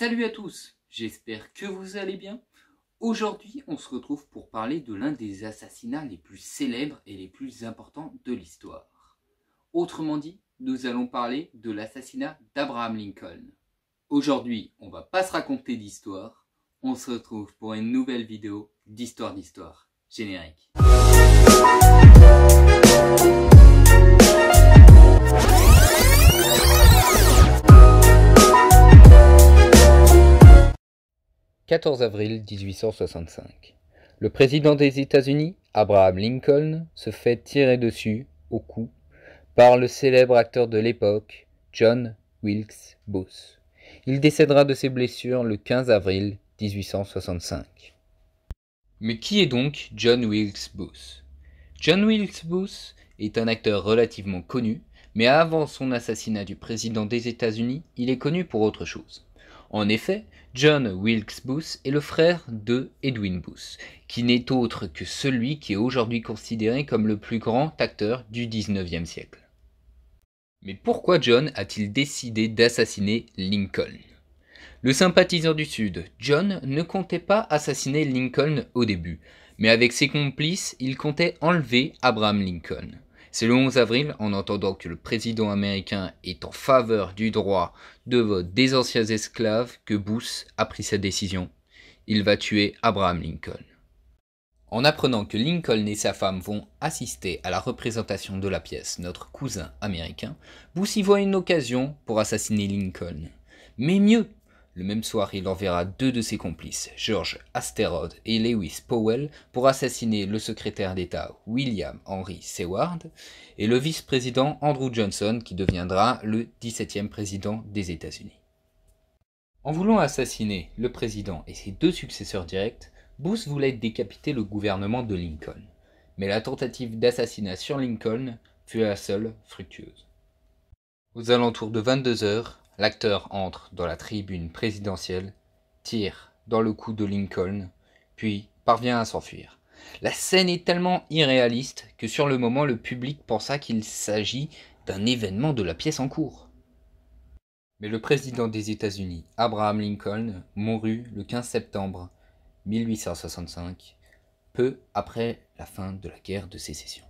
Salut à tous, j'espère que vous allez bien. Aujourd'hui, on se retrouve pour parler de l'un des assassinats les plus célèbres et les plus importants de l'histoire. Autrement dit, nous allons parler de l'assassinat d'Abraham Lincoln. Aujourd'hui, on va pas se raconter d'histoire, on se retrouve pour une nouvelle vidéo d'Histoire d'Histoire. Générique. 14 avril 1865. Le président des États-Unis, Abraham Lincoln, se fait tirer dessus, au cou, par le célèbre acteur de l'époque, John Wilkes Booth. Il décédera de ses blessures le 15 avril 1865. Mais qui est donc John Wilkes Booth John Wilkes Booth est un acteur relativement connu, mais avant son assassinat du président des États-Unis, il est connu pour autre chose. En effet, John Wilkes Booth est le frère de Edwin Booth, qui n'est autre que celui qui est aujourd'hui considéré comme le plus grand acteur du 19e siècle. Mais pourquoi John a-t-il décidé d'assassiner Lincoln Le sympathisant du Sud, John, ne comptait pas assassiner Lincoln au début, mais avec ses complices, il comptait enlever Abraham Lincoln. C'est le 11 avril, en entendant que le président américain est en faveur du droit de vote des anciens esclaves, que Booth a pris sa décision. Il va tuer Abraham Lincoln. En apprenant que Lincoln et sa femme vont assister à la représentation de la pièce Notre cousin américain, Booth y voit une occasion pour assassiner Lincoln. Mais mieux, le même soir, il enverra deux de ses complices, George Asterod et Lewis Powell, pour assassiner le secrétaire d'État William Henry Seward et le vice-président Andrew Johnson, qui deviendra le 17e président des États-Unis. En voulant assassiner le président et ses deux successeurs directs, Booth voulait décapiter le gouvernement de Lincoln. Mais la tentative d'assassinat sur Lincoln fut la seule fructueuse. Aux alentours de 22 heures, L'acteur entre dans la tribune présidentielle, tire dans le cou de Lincoln, puis parvient à s'enfuir. La scène est tellement irréaliste que sur le moment le public pensa qu'il s'agit d'un événement de la pièce en cours. Mais le président des États-Unis, Abraham Lincoln, mourut le 15 septembre 1865, peu après la fin de la guerre de sécession.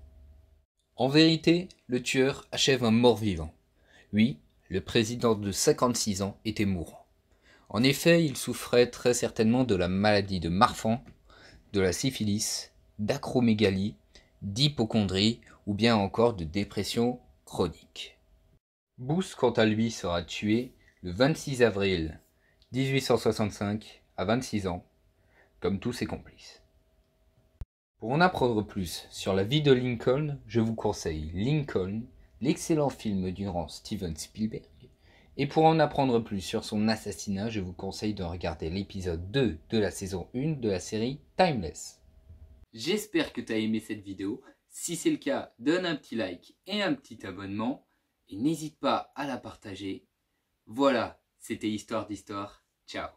En vérité, le tueur achève un mort-vivant. Oui, le président de 56 ans était mourant. En effet, il souffrait très certainement de la maladie de Marfan, de la syphilis, d'acromégalie, d'hypochondrie ou bien encore de dépression chronique. Booth, quant à lui, sera tué le 26 avril 1865 à 26 ans, comme tous ses complices. Pour en apprendre plus sur la vie de Lincoln, je vous conseille Lincoln, l'excellent film durant Steven Spielberg. Et pour en apprendre plus sur son assassinat, je vous conseille de regarder l'épisode 2 de la saison 1 de la série Timeless. J'espère que tu as aimé cette vidéo. Si c'est le cas, donne un petit like et un petit abonnement. Et n'hésite pas à la partager. Voilà, c'était Histoire d'Histoire. Ciao